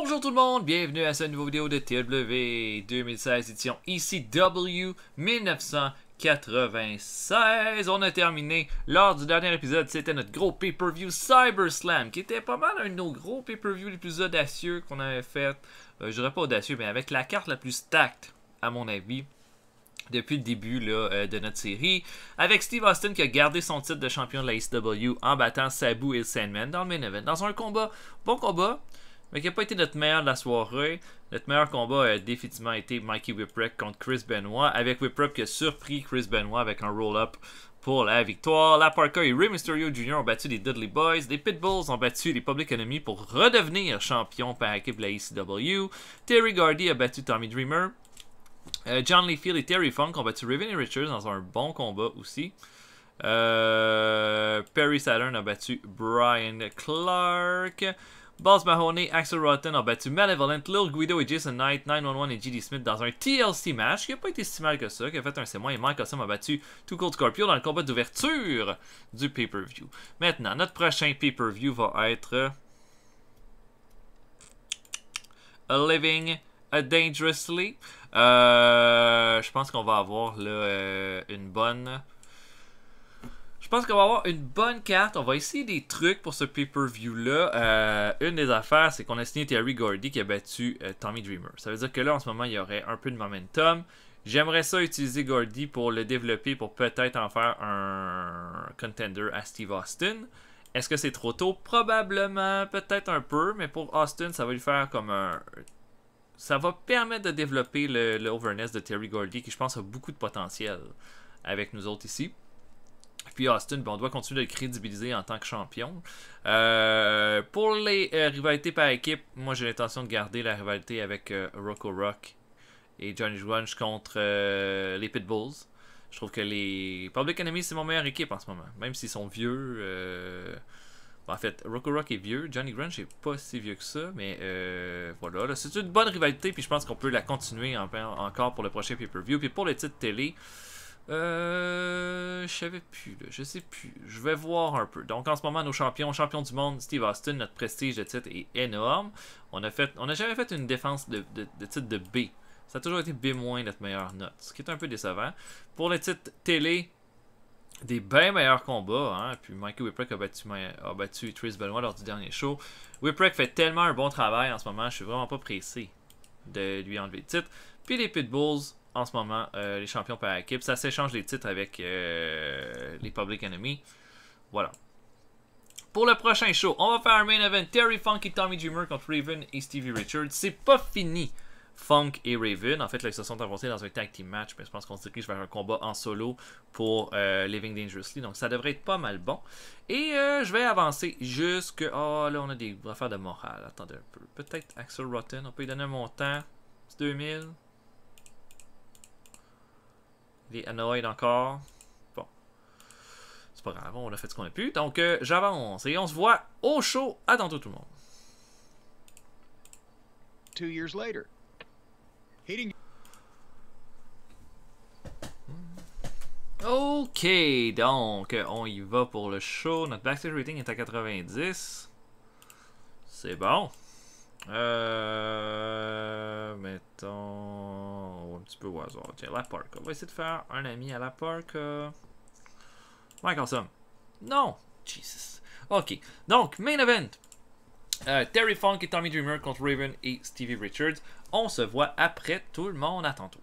Bonjour tout le monde, bienvenue à cette nouvelle vidéo de TW 2016 édition ECW 1996. On a terminé lors du dernier épisode, c'était notre gros pay-per-view Cyber Slam, qui était pas mal un de nos gros pay-per-view les plus audacieux qu'on avait fait. Euh, je dirais pas audacieux, mais avec la carte la plus stacked, à mon avis depuis le début euh, de notre série, avec Steve Austin qui a gardé son titre de champion de la ECW en battant Sabu et Sandman dans le main event, dans un combat, bon combat, mais qui n'a pas été notre meilleur de la soirée. Notre meilleur combat a définitivement été Mikey Whipwreck contre Chris Benoit, avec Whipwreck qui a surpris Chris Benoit avec un roll-up pour la victoire. La Parker et Ray Mysterio Jr. ont battu les Dudley Boys. Les Pitbulls ont battu les Public Enemy pour redevenir champion par équipe de la ECW. Terry Gardy a battu Tommy Dreamer. Euh, John Field et Terry Funk ont battu Raven et Richards dans un bon combat aussi. Euh, Perry Saturn a battu Brian Clark. Boss Mahoney, Axel Rotten ont battu Malevolent, Lil Guido et Jason Knight, 911 et GD Smith dans un TLC match qui n'a pas été si mal que ça, qui a fait un c'est et Mike Awesome a battu Too Cold Scorpio dans le combat d'ouverture du pay-per-view. Maintenant, notre prochain pay-per-view va être A Living a Dangerously. Euh, je pense qu'on va avoir là, euh, une bonne je pense qu'on va avoir une bonne carte. On va essayer des trucs pour ce pay-per-view-là. Euh, une des affaires, c'est qu'on a signé Terry Gordy qui a battu euh, Tommy Dreamer. Ça veut dire que là, en ce moment, il y aurait un peu de momentum. J'aimerais ça utiliser Gordy pour le développer, pour peut-être en faire un contender à Steve Austin. Est-ce que c'est trop tôt? Probablement, peut-être un peu, mais pour Austin, ça va lui faire comme un... Ça va permettre de développer le, le de Terry Gordy, qui je pense a beaucoup de potentiel avec nous autres ici puis Austin, on doit continuer de le crédibiliser en tant que champion. Euh, pour les euh, rivalités par équipe, moi j'ai l'intention de garder la rivalité avec euh, Rocco Rock et Johnny Grunge contre les Pitbulls. Je trouve que les Public Enemy, c'est mon meilleur équipe en ce moment. Même s'ils sont vieux. En fait, Rocco Rock est vieux, Johnny Grunge n'est pas si vieux que ça, mais voilà. c'est une bonne rivalité, puis je pense qu'on peut la continuer encore pour le prochain pay-per-view. Puis pour les titres télé, euh, je savais plus, là, je sais plus. Je vais voir un peu. Donc en ce moment, nos champions, champions du monde, Steve Austin, notre prestige de titre est énorme. On a on n'a jamais fait une défense de, titre de B. Ça a toujours été B- notre meilleure note, ce qui est un peu décevant. Pour les titres télé, des bien meilleurs combats. Hein. Puis Mikey Whipwreck a battu, a battu Trace Benoit lors du dernier show. Whipwreck fait tellement un bon travail en ce moment, je suis vraiment pas pressé de lui enlever le titre. Puis les Pitbulls, en ce moment euh, les champions par équipe. Ça s'échange les titres avec euh, les Public Enemy. Voilà. Pour le prochain show, on va faire un main event Terry Funk et Tommy Dreamer contre Raven et Stevie Richards. C'est pas fini. Funk et Raven, en fait, là, ils se sont avancés dans un tag team match, mais je pense qu'on se dirige vers un combat en solo pour euh, Living Dangerously, donc ça devrait être pas mal bon. Et je vais avancer jusque. Oh, là, on a des affaires de morale. Attendez un peu. Peut-être Axel Rotten, on peut lui donner un montant. 2000. Les annoyed encore. Bon. C'est pas grave, on a fait ce qu'on a pu. Donc, euh, j'avance et on se voit au show. À tantôt tout le monde. Two years later. Ok, donc on y va pour le show. Notre backstage rating est à 90. C'est bon. Euh, mettons un petit peu au hasard. Tiens, la park. On va essayer de faire un ami à la park. Euh, Mike Awesome. Non! Jesus. Ok. Donc, main event. Euh, Terry Funk et Tommy Dreamer contre Raven et Stevie Richards. On se voit après tout le monde. À tantôt.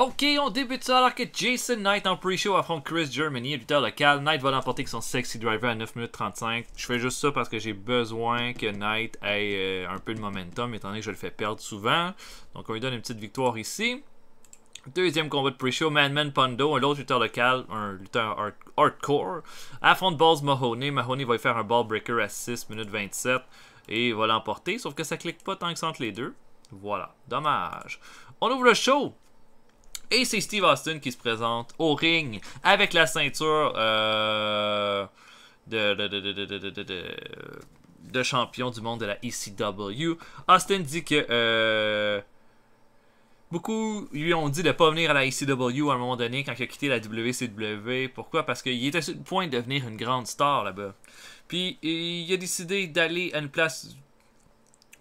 Ok, on débute ça alors que Jason Knight en pre-show affronte Chris Germany, lutteur local. Knight va l'emporter avec son sexy driver à 9 minutes 35. Je fais juste ça parce que j'ai besoin que Knight ait euh, un peu de momentum, étant donné que je le fais perdre souvent. Donc on lui donne une petite victoire ici. Deuxième combat de pre-show, Madman Pondo, un autre lutteur local, un lutteur hardcore, affronte Balls Mahoney. Mahoney va lui faire un ball breaker à 6 minutes 27 et va l'emporter, sauf que ça clique pas tant que ça entre les deux. Voilà, dommage. On ouvre le show et c'est Steve Austin qui se présente au ring avec la ceinture euh, de, champion du monde de la ECW. Austin dit que euh, beaucoup lui ont dit de ne pas venir à la ECW à un moment donné quand il a quitté la WCW. Pourquoi Parce qu'il était sur le point de devenir une grande star là-bas. Puis il a décidé d'aller à une place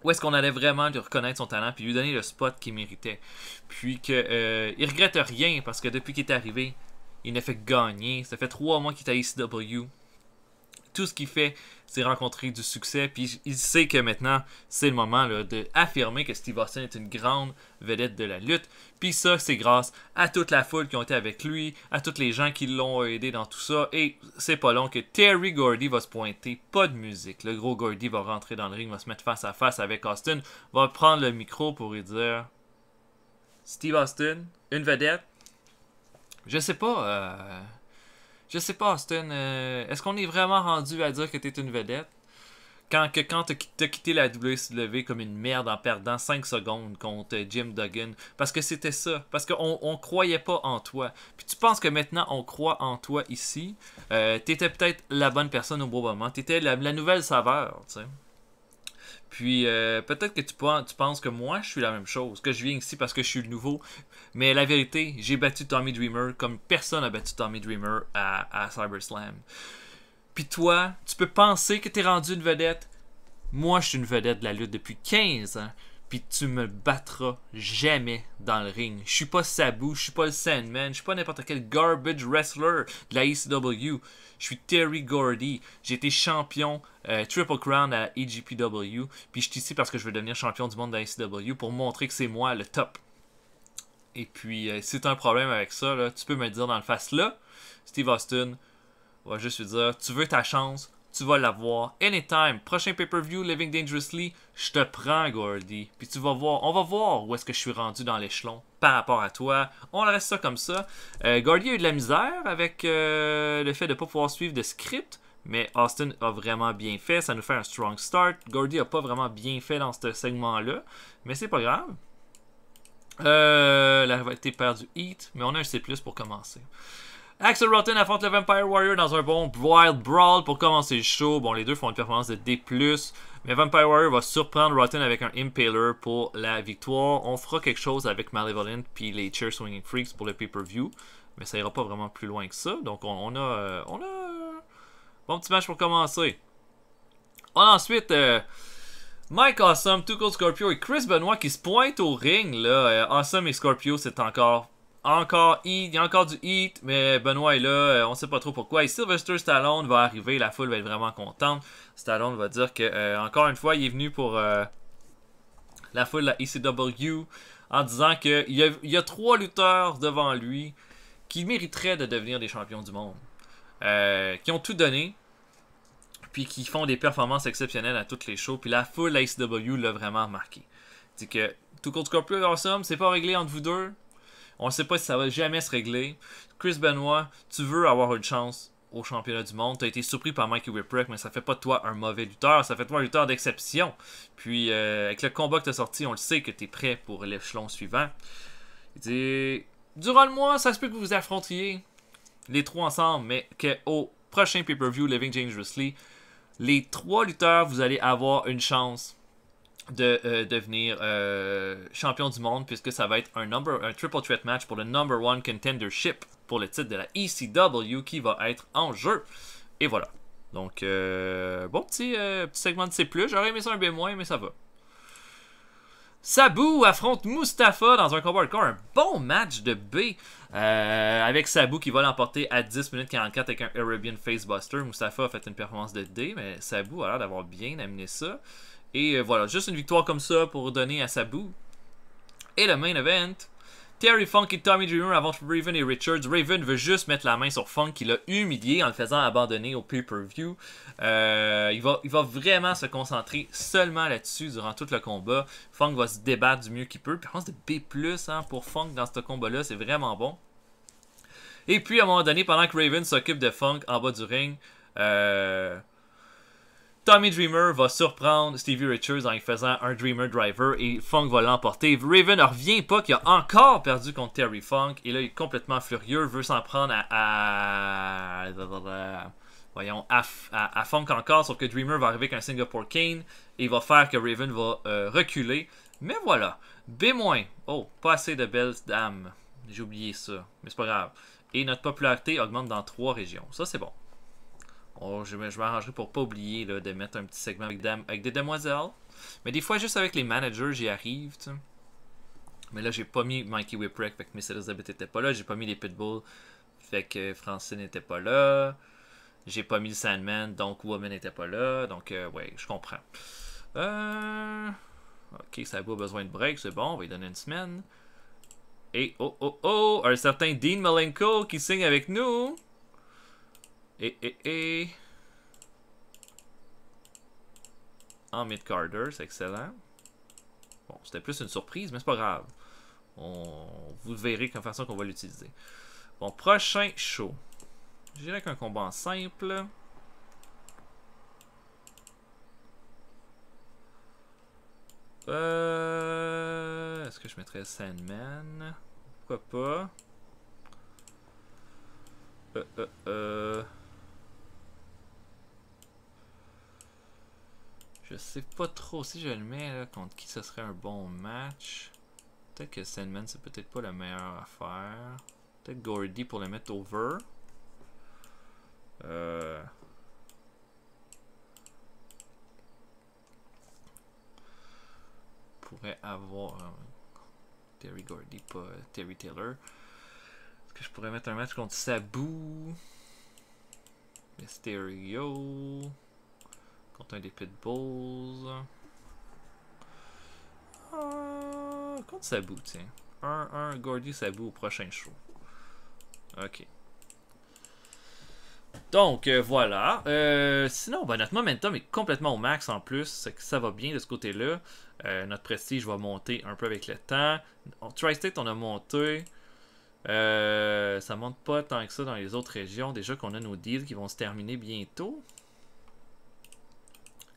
où est-ce qu'on allait vraiment lui reconnaître son talent puis lui donner le spot qu'il méritait. Puis que euh, il regrette rien parce que depuis qu'il est arrivé, il n'a fait que gagner. Ça fait trois mois qu'il est à e W tout ce qu'il fait, c'est rencontrer du succès. Puis il sait que maintenant, c'est le moment d'affirmer que Steve Austin est une grande vedette de la lutte. Puis ça, c'est grâce à toute la foule qui ont été avec lui, à toutes les gens qui l'ont aidé dans tout ça. Et c'est pas long que Terry Gordy va se pointer, pas de musique. Le gros Gordy va rentrer dans le ring, va se mettre face à face avec Austin, va prendre le micro pour lui dire Steve Austin, une vedette. Je sais pas. Euh, je sais pas, Austin. Euh, est-ce qu'on est vraiment rendu à dire que t'es une vedette? Quand, que, quand t'as quitté la WCW comme une merde en perdant 5 secondes contre Jim Duggan. Parce que c'était ça. Parce qu'on on croyait pas en toi. Puis tu penses que maintenant on croit en toi ici. Euh, t'étais peut-être la bonne personne au bon moment. T'étais la, la nouvelle saveur, tu sais. Puis euh, peut-être que tu, penses que moi, je suis la même chose, que je viens ici parce que je suis le nouveau. Mais la vérité, j'ai battu Tommy Dreamer comme personne n'a battu Tommy Dreamer à, CyberSlam. Puis toi, tu peux penser que t'es rendu une vedette. Moi, je suis une vedette de la lutte depuis 15 ans puis tu me battras jamais dans le ring. Je suis pas Sabu, je suis pas le Sandman, je suis pas n'importe quel garbage wrestler de la ECW. Je suis Terry Gordy. J'ai été champion euh, Triple Crown à EGPW, puis je suis ici parce que je veux devenir champion du monde de la pour montrer que c'est moi le top. Et puis, euh, si tu un problème avec ça, tu peux me dire dans le face là. Steve Austin va juste lui dire Tu veux ta chance tu vas l'avoir. Anytime, prochain pay-per-view, Living Dangerously, je te prends, Gordy. Puis tu vas voir, on va voir où est-ce que je suis rendu dans l'échelon par rapport à toi. On reste ça comme ça. Euh, Gordy a eu de la misère avec euh, le fait de ne pas pouvoir suivre de script. Mais Austin a vraiment bien fait. Ça nous fait un strong start. Gordy a pas vraiment bien fait dans ce segment-là. Mais c'est pas grave. Euh, la été perd du Heat. Mais on a un C pour commencer. Axel Rotten affronte le Vampire Warrior dans un bon Wild Brawl pour commencer le show. Bon, les deux font une performance de D+, mais Vampire Warrior va surprendre Rotten avec un Impaler pour la victoire. On fera quelque chose avec Malevolent puis les Chair Swinging Freaks pour le pay-per-view, mais ça ira pas vraiment plus loin que ça. Donc, on, a... Euh, bon petit match pour commencer. On a ensuite... Euh, Mike Awesome, Two Scorpio et Chris Benoit qui se pointent au ring. Là. Euh, awesome et Scorpio, c'est encore encore il y a encore du Heat, mais Benoît est là, euh, on sait pas trop pourquoi. Et Sylvester Stallone va arriver, la foule va être vraiment contente. Stallone va dire que, euh, encore une fois, il est venu pour euh, la foule de la ECW en disant qu'il y, a, il y a trois lutteurs devant lui qui mériteraient de devenir des champions du monde, qui ont tout donné, puis qui font des performances exceptionnelles à toutes les shows. Puis la foule de la ECW l'a vraiment marqué. Dit que tout compte court, awesome, c'est pas réglé entre vous deux, on ne sait pas si ça va jamais se régler. Chris Benoit, tu veux avoir une chance au championnat du monde. Tu as été surpris par Mikey Whipwreck, mais ça fait pas de toi un mauvais lutteur, ça fait de toi un lutteur d'exception. Puis euh, avec le combat que tu as sorti, on le sait que tu es prêt pour l'échelon suivant. Il Durant le mois, ça se peut que vous vous affrontiez les trois ensemble, mais qu'au prochain pay-per-view Living Dangerously, les trois lutteurs, vous allez avoir une chance de euh, devenir euh, champion du monde puisque ça va être un, number, un triple threat match pour le number one contendership pour le titre de la ECW qui va être en jeu. Et voilà. Donc, euh, bon petit, segment de C+. J'aurais aimé ça un B-, mais ça va. Sabu affronte Mustafa dans un combat corps Un bon match de B. avec Sabu qui va l'emporter à 10 minutes 44 avec un Arabian Facebuster. Mustafa a fait une performance de D, mais Sabu a l'air d'avoir bien amené ça. Et euh, voilà, juste une victoire comme ça pour donner à Sabu. Et le main event, Terry Funk et Tommy Dreamer avant Raven et Richards. Raven veut juste mettre la main sur Funk, qui l'a humilié en le faisant abandonner au pay-per-view. Euh, il, va, il va vraiment se concentrer seulement là-dessus durant tout le combat. Funk va se débattre du mieux qu'il peut. je pense de B+, hein, pour Funk dans ce combat-là, c'est vraiment bon. Et puis, à un moment donné, pendant que Raven s'occupe de Funk en bas du ring, euh, Tommy Dreamer va surprendre Stevie Richards en lui faisant un Dreamer Driver et Funk va l'emporter. Raven ne revient pas, qu'il a encore perdu contre Terry Funk et là il est complètement furieux, veut s'en prendre à, voyons, à, Funk encore, sauf que Dreamer va arriver avec un Singapore Kane et il va faire que Raven va euh, reculer. Mais voilà, B-, oh, pas assez de belles dames, j'ai oublié ça, mais c'est pas grave. Et notre popularité augmente dans trois régions, ça c'est bon je, m'arrangerai pour pas oublier de mettre un petit segment avec, des demoiselles. Mais des fois, juste avec les managers, j'y arrive. Mais là, j'ai pas mis Mikey Whipwreck, fait que Miss Elizabeth était pas là. J'ai pas mis les Pitbulls, fait que Francine n'était pas là. J'ai pas mis le Sandman, donc Woman n'était pas là. Donc, euh, ouais, je comprends. Euh, ok, ça a besoin de break, c'est bon, on va lui donner une semaine. Et oh oh oh, un certain Dean Malenko qui signe avec nous. Et, eh, et, eh, eh. En mid-carder, c'est excellent. Bon, c'était plus une surprise, mais c'est pas grave. Vous verrez comme façon qu'on va l'utiliser. Bon, prochain show. J'irai qu'un combat simple. Euh... Est-ce que je mettrais Sandman Pourquoi pas euh, euh, euh. Je sais pas trop si je le mets contre qui ce serait un bon match. Peut-être que Sandman c'est peut-être pas la meilleure affaire. Peut-être Gordy pour le mettre over. Euh... pourrais avoir Terry Gordy, pas Terry Taylor. Est-ce que je pourrais mettre un match contre Sabu? Mysterio. Contre des Pitbulls. Euh, ça Sabu, tiens. 1-1 Gordy Sabu au prochain show. Ok. Donc euh, voilà. Euh, sinon, ben, notre momentum est complètement au max en plus. que ça va bien de ce côté-là. Euh, notre prestige va monter un peu avec le temps. En tri on a monté. ça monte pas tant que ça dans les autres régions. Déjà qu'on a nos deals qui vont se terminer bientôt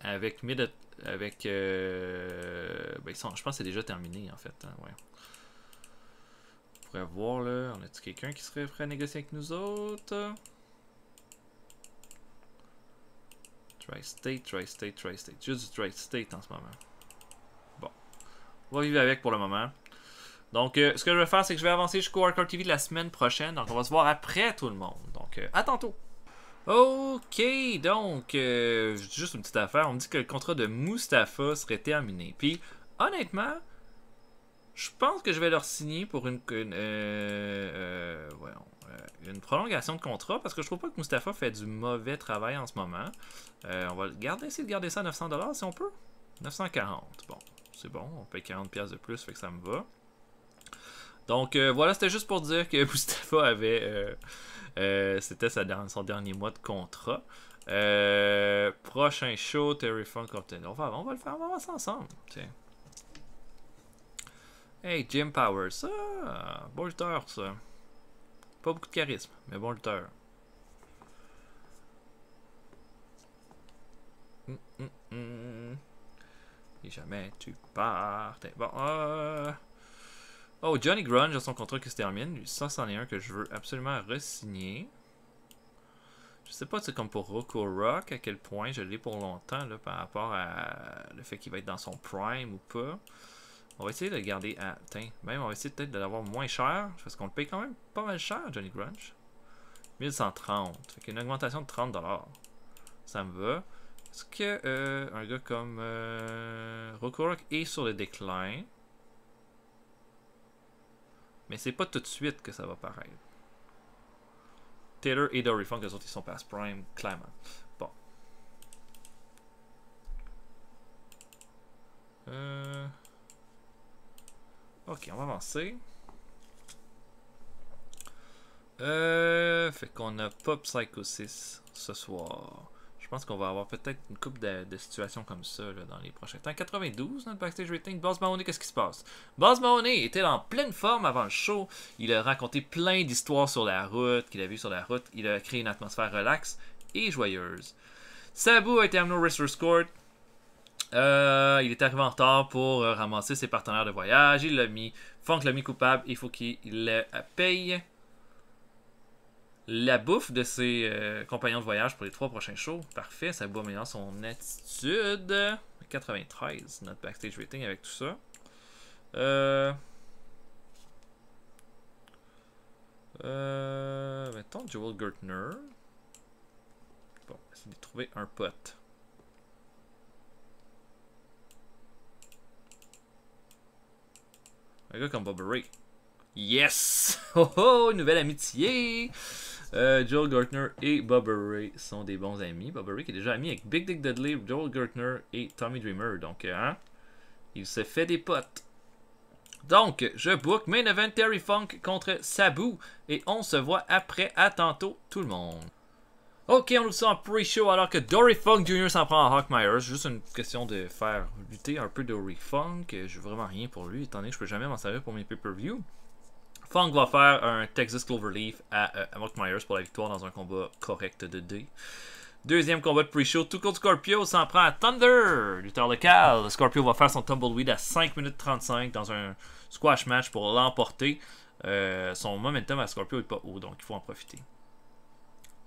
avec mid avec euh, ben, je pense que c'est déjà terminé en fait hein, on pourrait voir là on a quelqu'un qui serait prêt à négocier avec nous autres Try state try state try state Juste du try state en ce moment. Bon. On va vivre avec pour le moment. Donc, euh, ce que je vais faire, c'est que je vais avancer jusqu'au Hardcore TV la semaine prochaine. Donc, on va se voir après tout le monde. Donc, euh, à tantôt! Ok, donc, euh, juste une petite affaire. On me dit que le contrat de Mustapha serait terminé. Puis, honnêtement, je pense que je vais leur signer pour une, euh, euh, prolongation de contrat parce que je trouve pas que Mustapha fait du mauvais travail en ce moment. on va garder, essayer de garder ça à 900$ si on peut. 940, bon, c'est bon, on paye 40$ de plus, fait que ça me va. Donc euh, voilà, c'était juste pour dire que Mustafa avait. Euh, euh, c'était son dernier mois de contrat. prochain show, Terry Funk on va, on va le faire, on va ensemble. Hey, Jim Powers, ça. Bon lutteur, ça. Pas beaucoup de charisme, mais bon lutteur. Hum, hum, hum. Et jamais tu pars. Bon, Oh, Johnny Grunge a son contrat qui se termine. Lui, ça, c'en est un que je veux absolument resigner. Je sais pas, c'est comme pour Rocco Rock, à quel point je l'ai pour longtemps là, par rapport à le fait qu'il va être dans son prime ou pas. On va essayer de le garder à... Tiens, même on va essayer peut-être de l'avoir moins cher, parce qu'on le paye quand même pas mal cher, Johnny Grunge. 1130. Fait qu'une augmentation de 30$. Ça me va. Est-ce que euh, un gars comme euh, Rock est sur le déclin? Mais c'est pas tout de suite que ça va paraître. Taylor et Dory Funk, eux autres, ils sont prime, clairement. Bon. Euh, ok, on va avancer. Euh, fait qu'on a pop Psycho 6 ce soir. Je pense qu'on va avoir peut-être une coupe de, situations comme ça dans les prochains temps. 92, notre backstage rating. Boss Mahoney, qu'est-ce qui se passe? Boss Mahoney était en pleine forme avant le show. Il a raconté plein d'histoires sur la route, qu'il a vu sur la route. Il a créé une atmosphère relaxe et joyeuse. Sabu a été amené au Court. Euh, il est arrivé en retard pour euh, ramasser ses partenaires de voyage. Il l'a mis. Funk l'a mis coupable. Il faut qu'il le paye la bouffe de ses euh, compagnons de voyage pour les trois prochains shows. Parfait, ça va améliorer son attitude. 93, notre backstage rating avec tout ça. Euh... Euh... Mettons Joel Gertner. Bon, essayez de trouver un pote. Un gars comme Bobbery. Yes! Oh oh, nouvelle amitié! Euh, Joel Gartner et Bob Ray sont des bons amis. Bob Ray qui est déjà ami avec Big Dick Dudley, Joel Gartner et Tommy Dreamer. Donc, euh, hein, il se fait des potes. Donc, je book Main Event Terry Funk contre Sabu et on se voit après. À tantôt, tout le monde. Ok, on ouvre sent en pre-show alors que Dory Funk Jr. s'en prend à Hawk Myers. juste une question de faire lutter un peu Dory Funk. Je veux vraiment rien pour lui, étant donné que je peux jamais m'en servir pour mes pay-per-view. Fang va faire un Texas Cloverleaf euh, à, Mark Myers pour la victoire dans un combat correct de D. Deuxième combat de pre-show, Two Scorpio s'en prend à Thunder, lutteur local. Scorpio va faire son tumbleweed à 5 minutes 35 dans un squash match pour l'emporter. Euh, son momentum à Scorpio n'est pas haut, donc il faut en profiter.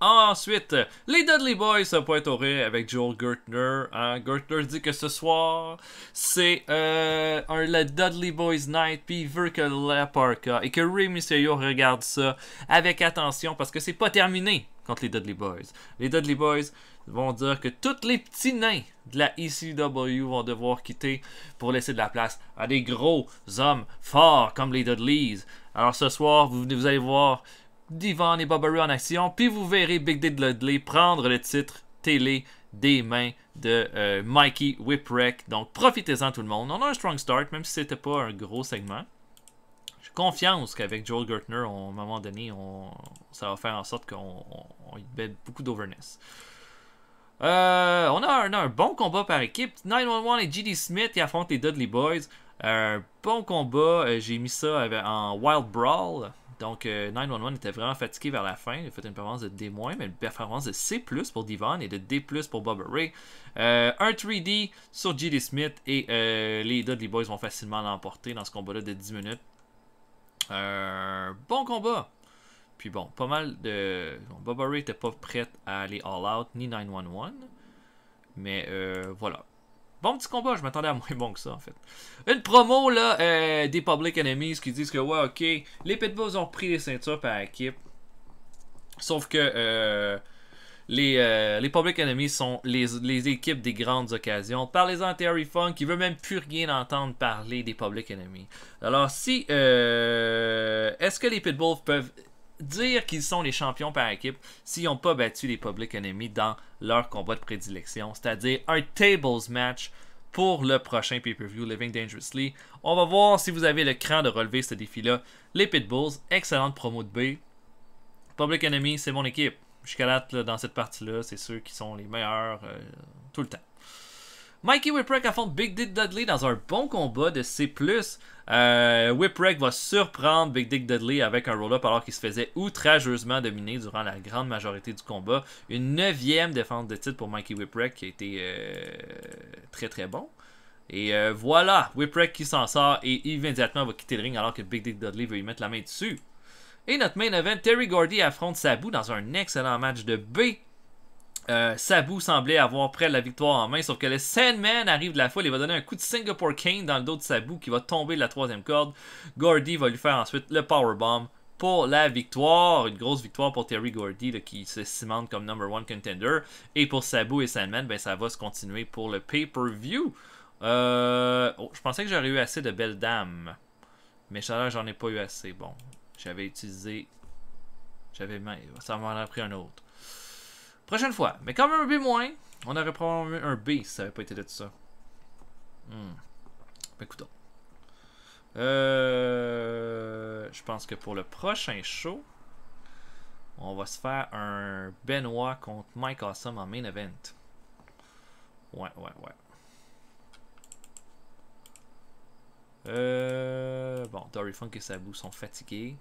Ensuite, les Dudley Boys se au avec Joel Gertner. Hein. Gertner dit que ce soir, c'est euh, un le Dudley Boys Night, puis il veut que la Parka et que Ray Mysterio regarde ça avec attention parce que c'est pas terminé contre les Dudley Boys. Les Dudley Boys vont dire que tous les petits nains de la ECW vont devoir quitter pour laisser de la place à des gros hommes forts comme les Dudleys. Alors ce soir, vous allez voir Divan et Bobbery en action, puis vous verrez Big Dead Dudley prendre le titre télé des mains de euh, Mikey Whipwreck. Donc profitez-en tout le monde. On a un strong start, même si c'était pas un gros segment. J'ai confiance qu'avec Joel Gertner, on, à un moment donné, on, ça va faire en sorte qu'on y bête beaucoup d'overness. Euh, on, a un, bon combat par équipe. 911 et GD Smith ils affrontent les Dudley Boys. Un bon combat. Euh, j'ai mis ça en Wild Brawl. Donc, 911 euh, était vraiment fatigué vers la fin. Il a fait une performance de D-, mais une performance de C pour Divan et de D pour Bob Ray. Euh, un 3D sur JD Smith et euh, les Dudley Boys vont facilement l'emporter dans ce combat-là de 10 minutes. Euh, bon combat! Puis bon, pas mal de. Bon, Ray n'était pas prêt à aller all-out ni 911. Mais voilà. Bon petit combat, je m'attendais à moins bon que ça en fait. Une promo là euh, des Public Enemies qui disent que ouais ok, les Pitbulls ont pris les ceintures par équipe. Sauf que euh, les, euh, les Public Enemies sont les, équipes des grandes occasions. Parlez-en à Terry Funk qui veut même plus rien entendre parler des Public Enemies. Alors si est-ce que les Pitbulls peuvent dire qu'ils sont les champions par équipe s'ils n'ont pas battu les Public Enemy dans leur combat de prédilection, c'est-à-dire un tables match pour le prochain pay-per-view Living Dangerously. On va voir si vous avez le cran de relever ce défi-là. Les Pitbulls, excellente promo de B. Public Enemy, c'est mon équipe. Jusqu'à calate dans cette partie-là, c'est ceux qui sont les meilleurs euh, tout le temps. Mikey Whipwreck affronte Big Dick Dudley dans un bon combat de C+. Euh, Whipwreck va surprendre Big Dick Dudley avec un roll-up alors qu'il se faisait outrageusement dominer durant la grande majorité du combat. Une neuvième défense de titre pour Mikey Whipwreck qui a été euh, très très bon. Et euh, voilà, Whipwreck qui s'en sort et immédiatement va quitter le ring alors que Big Dick Dudley veut y mettre la main dessus. Et notre main event, Terry Gordy affronte Sabu dans un excellent match de B. Euh, Sabu semblait avoir près de la victoire en main, sauf que le Sandman arrive de la foule Il va donner un coup de Singapore Kane dans le dos de Sabu qui va tomber de la troisième corde. Gordy va lui faire ensuite le Powerbomb pour la victoire. Une grosse victoire pour Terry Gordy qui se cimente comme number one contender. Et pour Sabu et Sandman, ben, ça va se continuer pour le pay-per-view. Euh, oh, je pensais que j'aurais eu assez de belles dames. Mais j'en ai pas eu assez. Bon, j'avais utilisé... J'avais... Ça m'en a pris un autre. Prochaine fois. Mais comme un B-, on aurait probablement un B si ça n'avait pas été de ça. Hmm. Ben, euh, je pense que pour le prochain show, on va se faire un Benoit contre Mike Awesome en main event. Ouais, ouais, ouais. Euh, bon, Dory Funk et Sabu sont fatigués.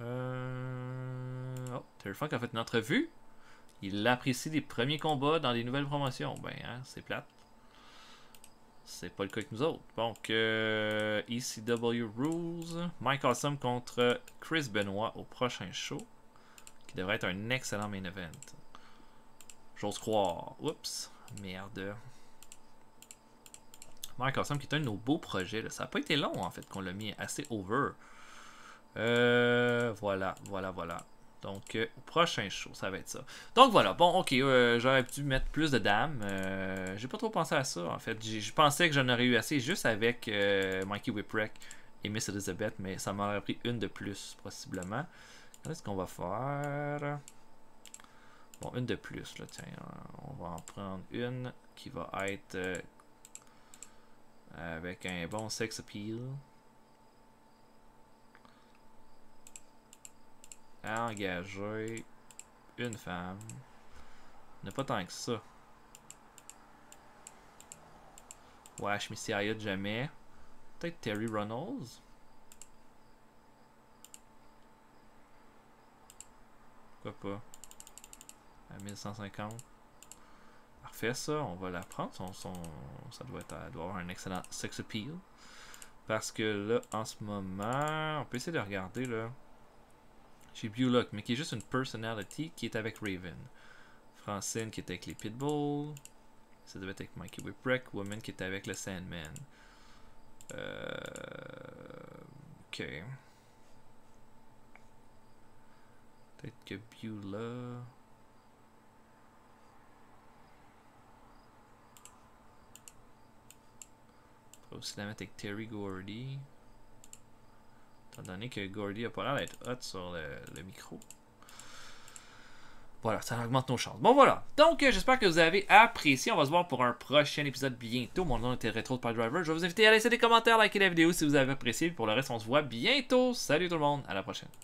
Euh... Oh, Funk a fait une entrevue. Il apprécie des premiers combats dans les nouvelles promotions. Ben, hein, c'est plate. C'est pas le cas avec nous autres. Donc, euh, ECW Rules. Mike Awesome contre Chris Benoit au prochain show. Qui devrait être un excellent main event. J'ose croire. Oups. Merde. Mike Awesome qui est un de nos beaux projets. Ça n'a pas été long en fait qu'on l'a mis assez over. Euh, voilà, voilà, voilà. Donc, euh, prochain show, ça va être ça. Donc voilà, bon, ok, euh, j'aurais pu mettre plus de dames. Euh, j'ai pas trop pensé à ça, en fait. Je pensais que j'en aurais eu assez juste avec Mikey Whipwreck et Miss Elizabeth, mais ça m'aurait pris une de plus, possiblement. Qu'est-ce qu'on va faire Bon, une de plus, là, tiens. On va en prendre une qui va être avec un bon sex appeal. à engager une femme. Il pas tant que ça. Wesh Missy de jamais. Peut-être Terry Runnels. Pourquoi pas? À 1150. Parfait, ça. On va la prendre. ça doit, être, doit avoir un excellent sex appeal. Parce que là, en ce moment, on peut essayer de regarder là chez Bullock, mais qui est juste une personality qui est avec Raven. Francine qui est avec les Pitbull. Ça devait être avec Mikey Whipwreck. Woman qui est avec le Sandman. Euh... Ok. Peut-être que On va aussi la mettre avec Terry Gordy. Étant donné que Gordy a pas l'air d'être hot sur le, micro. Voilà, ça augmente nos chances. Bon, voilà. Donc, euh, j'espère que vous avez apprécié. On va se voir pour un prochain épisode bientôt. Mon nom était Retro de Driver. Je vais vous inviter à laisser des commentaires, liker la vidéo si vous avez apprécié. Pour le reste, on se voit bientôt. Salut tout le monde. À la prochaine.